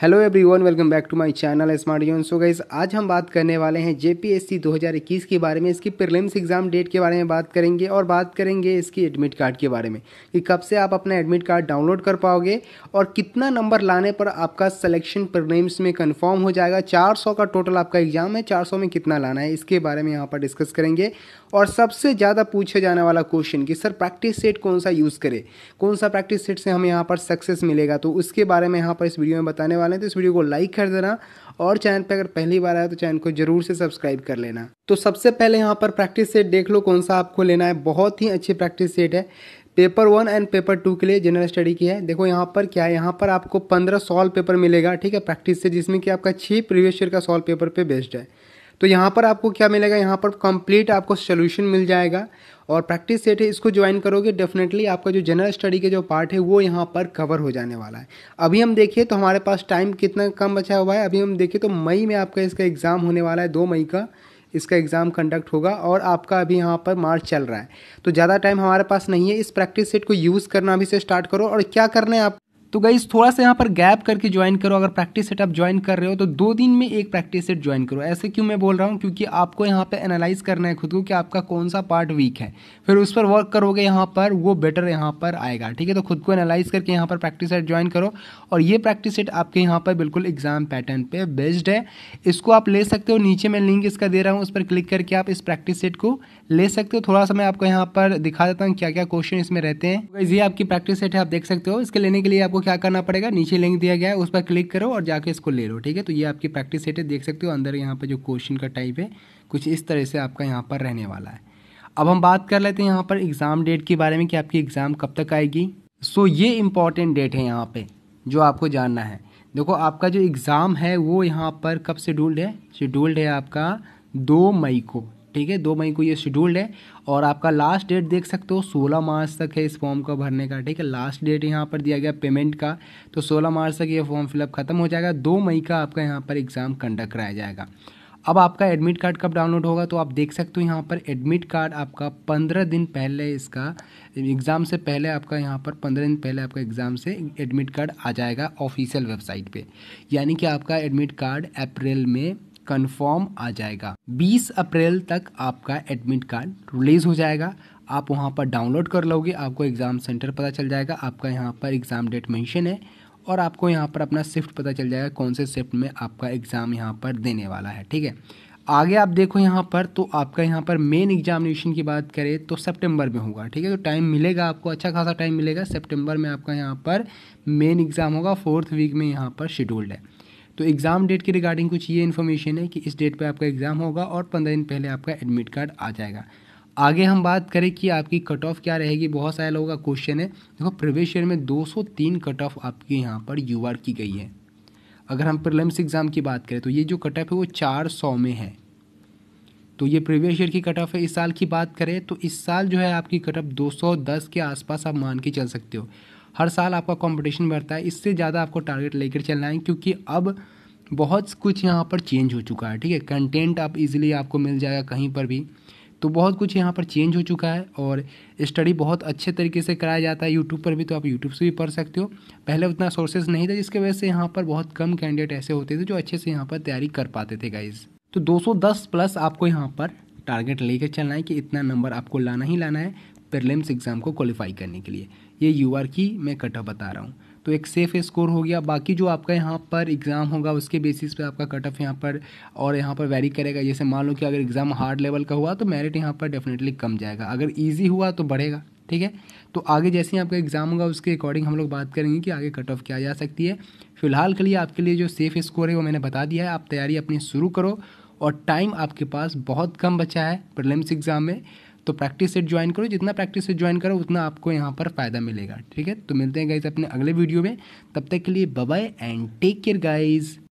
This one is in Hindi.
hello everyone welcome back to my channel smart योन सो गाइज आज हम बात करने वाले हैं जेपीएससी 2021 के बारे में इसकी प्रिलिम्स एग्जाम डेट के बारे में बात करेंगे और बात करेंगे इसकी एडमिट कार्ड के बारे में कि कब से आप अपना एडमिट कार्ड डाउनलोड कर पाओगे और कितना नंबर लाने पर आपका सलेक्शन प्रिलिम्स में कन्फर्म हो जाएगा चार का टोटल आपका एग्जाम है चार में कितना लाना है इसके बारे में यहाँ पर डिस्कस करेंगे और सबसे ज़्यादा पूछे जाने वाला क्वेश्चन कि सर प्रैक्टिस सेट कौन सा यूज़ करें कौन सा प्रैक्टिस सेट से हमें यहाँ पर सक्सेस मिलेगा तो उसके बारे में यहाँ पर इस वीडियो में बताने वाले हैं तो इस वीडियो को लाइक कर देना और चैनल पर अगर पहली बार आया तो चैनल को जरूर से सब्सक्राइब कर लेना तो सबसे पहले यहाँ पर प्रैक्टिस सेट देख लो कौन सा आपको लेना है बहुत ही अच्छी प्रैक्टिस सेट है paper one and paper two के लिए जनरल स्टडी की है देखो यहाँ पर क्या है यहाँ पर आपको पंद्रह सॉल्व पेपर मिलेगा ठीक है प्रैक्टिस से जिसमें कि आपका छः प्रीवियस ईयर का सॉल्व पेपर पे बेस्ड है तो यहाँ पर आपको क्या मिलेगा यहाँ पर कंप्लीट आपको सोल्यूशन मिल जाएगा और प्रैक्टिस सेट है इसको ज्वाइन करोगे डेफिनेटली आपका जो जनरल स्टडी के जो पार्ट है वो यहाँ पर कवर हो जाने वाला है अभी हम देखिए तो हमारे पास टाइम कितना कम बचा हुआ है अभी हम देखिए तो मई में आपका इसका एग्ज़ाम होने वाला है दो मई का इसका एग्ज़ाम कंडक्ट होगा और आपका अभी यहाँ पर मार्च चल रहा है तो ज़्यादा टाइम हमारे पास नहीं है इस प्रैक्टिस सेट को यूज़ करना अभी से स्टार्ट करो और क्या करना है आप तो गाइज थोड़ा सा यहाँ पर गैप करके ज्वाइन करो अगर प्रैक्टिस सेट आप ज्वाइन कर रहे हो तो दो दिन में एक प्रैक्टिस सेट ज्वाइन करो ऐसे क्यों मैं बोल रहा हूँ क्योंकि आपको यहाँ पर एनालाइज करना है खुद को कि आपका कौन सा पार्ट वीक है फिर उस पर वर्क करोगे यहाँ पर वो बेटर यहाँ पर आएगा ठीक है तो खुद को एनालाइज करके यहाँ पर प्रैक्टिस सेट ज्वाइन करो और ये प्रैक्टिस सेट आपके यहाँ पर बिल्कुल एग्जाम पैटर्न पे बेस्ड है इसको आप ले सकते हो नीचे मैं लिंक इसका दे रहा हूँ उस पर क्लिक करके आप इस प्रैक्टिस सेट को ले सकते हो थोड़ा सा मैं आपको यहाँ पर दिखा देता हूँ क्या क्या क्वेश्चन इसमें रहते हैं तो ये आपकी प्रैक्टिस सेट है आप देख सकते हो इसके लेने के लिए आपको क्या करना पड़ेगा नीचे लिंक दिया गया है उस पर क्लिक करो और जाके इसको ले लो ठीक है तो ये आपकी प्रैक्टिस सेट है देख सकते हो अंदर यहाँ पर जो क्वेश्चन का टाइप है कुछ इस तरह से आपका यहाँ पर रहने वाला है अब हम बात कर लेते हैं यहाँ पर एग्ज़ाम डेट के बारे में कि आपकी एग्ज़ाम कब तक आएगी सो ये इम्पॉर्टेंट डेट है यहाँ पर जो आपको जानना है देखो आपका जो एग्ज़ाम है वो यहाँ पर कब शेड्यूल्ड है शेड्यूल्ड है आपका दो मई को ठीक है दो मई को ये शेड्यूल्ड है और आपका लास्ट डेट देख सकते हो सोलह मार्च तक है इस फॉर्म का भरने का ठीक है लास्ट डेट यहाँ पर दिया गया पेमेंट का तो सोलह मार्च तक ये फॉर्म फिलअप खत्म हो जाएगा दो मई का आपका यहाँ पर एग्ज़ाम कंडक्ट कराया जाएगा अब आपका एडमिट कार्ड कब डाउनलोड होगा तो आप देख सकते हो यहाँ पर एडमिट कार्ड आपका पंद्रह दिन पहले इसका एग्ज़ाम से पहले आपका यहाँ पर पंद्रह दिन पहले आपका एग्ज़ाम से एडमिट कार्ड आ जाएगा ऑफिशियल वेबसाइट पे यानी कि आपका एडमिट कार्ड अप्रैल में कन्फर्म आ जाएगा 20 अप्रैल तक आपका एडमिट कार्ड रिलीज़ हो जाएगा आप वहाँ पर डाउनलोड कर लोगे आपको एग्ज़ाम सेंटर पता चल जाएगा आपका यहाँ पर एग्ज़ाम डेट मेंशन है और आपको यहाँ पर अपना शिफ्ट पता चल जाएगा कौन से शिफ्ट में आपका एग्ज़ाम यहाँ पर देने वाला है ठीक है आगे आप देखो यहाँ पर तो आपका यहाँ पर मेन एग्जामिनेशन की बात करें तो सितंबर में होगा ठीक है तो टाइम मिलेगा आपको अच्छा खासा टाइम मिलेगा सितंबर में आपका यहाँ पर मेन एग्ज़ाम होगा फोर्थ वीक में यहाँ पर शेड्यूल्ड है तो एग्ज़ाम डेट के रिगार्डिंग कुछ ये इन्फॉर्मेशन है कि इस डेट पे आपका एग्ज़ाम होगा और पंद्रह दिन पहले आपका एडमिट कार्ड आ जाएगा आगे हम बात करें कि आपकी कट ऑफ क्या रहेगी बहुत सारे लोगों का क्वेश्चन है देखो प्रवेश ईयर में 203 कट ऑफ आपके यहाँ पर यू की गई है अगर हम प्रलम्स एग्ज़ाम की बात करें तो ये जो कट ऑफ है वो चार सौ में है तो ये प्रीवियस ईयर की कट ऑफ है इस साल की बात करें तो इस साल जो है आपकी कट ऑफ दो के आसपास आप मान के चल सकते हो हर साल आपका कंपटीशन बढ़ता है इससे ज़्यादा आपको टारगेट लेकर चलना है क्योंकि अब बहुत कुछ यहाँ पर चेंज हो चुका है ठीक है कंटेंट आप इजीली आपको मिल जाएगा कहीं पर भी तो बहुत कुछ यहाँ पर चेंज हो चुका है और स्टडी बहुत अच्छे तरीके से कराया जाता है यूट्यूब पर भी तो आप यूट्यूब से भी पढ़ सकते हो पहले उतना सोर्सेज नहीं था जिसकी वजह से यहाँ पर बहुत कम कैंडिडेट ऐसे होते थे जो अच्छे से यहाँ पर तैयारी कर पाते थे गाइज तो 210 प्लस आपको यहाँ पर टारगेट लेकर चलना है कि इतना नंबर आपको लाना ही लाना है प्रिलिम्स एग्ज़ाम को क्वालिफाई करने के लिए ये यू आर की मैं कटअप बता रहा हूँ तो एक सेफ़ स्कोर हो गया बाकी जो आपका यहाँ पर एग्ज़ाम होगा उसके बेसिस पे आपका कट ऑफ यहाँ पर और यहाँ पर वेरी करेगा जैसे मान लो कि अगर एग्ज़ाम हार्ड लेवल का हुआ तो मेरिट यहाँ पर डेफिनेटली कम जाएगा अगर ईजी हुआ तो बढ़ेगा ठीक है तो आगे जैसे ही आपका एग्ज़ाम होगा उसके अकॉर्डिंग हम लोग बात करेंगे कि आगे कट ऑफ क्या जा सकती है फिलहाल के लिए आपके लिए जो सेफ़ स्कोर है वो मैंने बता दिया है आप तैयारी अपनी शुरू करो और टाइम आपके पास बहुत कम बचा है प्रिलिम्स एग्ज़ाम में तो प्रैक्टिस सेट ज्वाइन करो जितना प्रैक्टिस सेट ज्वाइन करो उतना आपको यहाँ पर फ़ायदा मिलेगा ठीक है तो मिलते हैं गाइज अपने अगले वीडियो में तब तक के लिए bye and take care guys